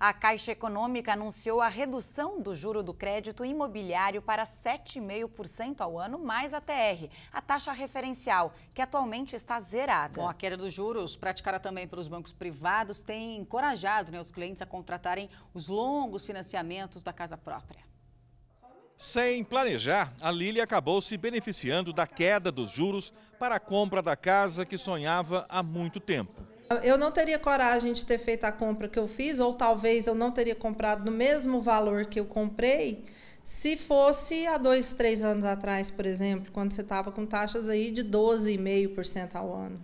A Caixa Econômica anunciou a redução do juro do crédito imobiliário para 7,5% ao ano, mais a TR, a taxa referencial, que atualmente está zerada. Bom, a queda dos juros, praticada também pelos bancos privados, tem encorajado né, os clientes a contratarem os longos financiamentos da casa própria. Sem planejar, a Lili acabou se beneficiando da queda dos juros para a compra da casa que sonhava há muito tempo. Eu não teria coragem de ter feito a compra que eu fiz, ou talvez eu não teria comprado no mesmo valor que eu comprei, se fosse há dois, três anos atrás, por exemplo, quando você estava com taxas aí de 12,5% ao ano.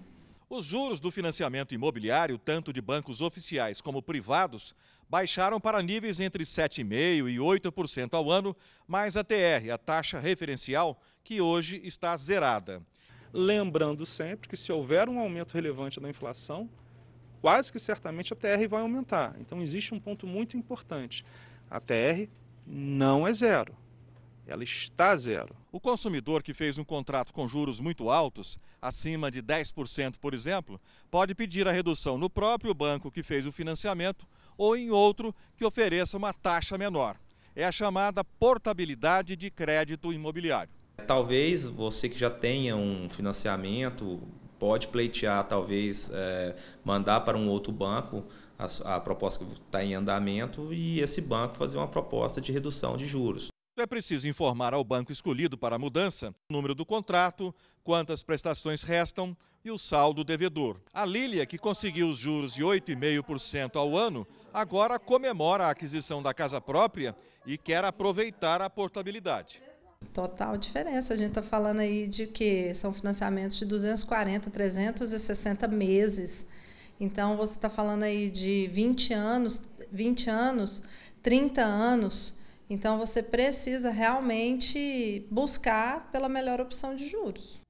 Os juros do financiamento imobiliário, tanto de bancos oficiais como privados, baixaram para níveis entre 7,5% e 8% ao ano, mais a TR, a taxa referencial, que hoje está zerada. Lembrando sempre que se houver um aumento relevante da inflação, quase que certamente a TR vai aumentar. Então existe um ponto muito importante. A TR não é zero. Ela está zero. O consumidor que fez um contrato com juros muito altos, acima de 10%, por exemplo, pode pedir a redução no próprio banco que fez o financiamento ou em outro que ofereça uma taxa menor. É a chamada portabilidade de crédito imobiliário. Talvez você que já tenha um financiamento pode pleitear, talvez é, mandar para um outro banco a, a proposta que está em andamento e esse banco fazer uma proposta de redução de juros. Então é preciso informar ao banco escolhido para a mudança o número do contrato, quantas prestações restam e o saldo devedor. A Lília, que conseguiu os juros de 8,5% ao ano, agora comemora a aquisição da casa própria e quer aproveitar a portabilidade. Total diferença. A gente está falando aí de que são financiamentos de 240, 360 meses. Então você está falando aí de 20 anos, 20 anos, 30 anos. Então você precisa realmente buscar pela melhor opção de juros.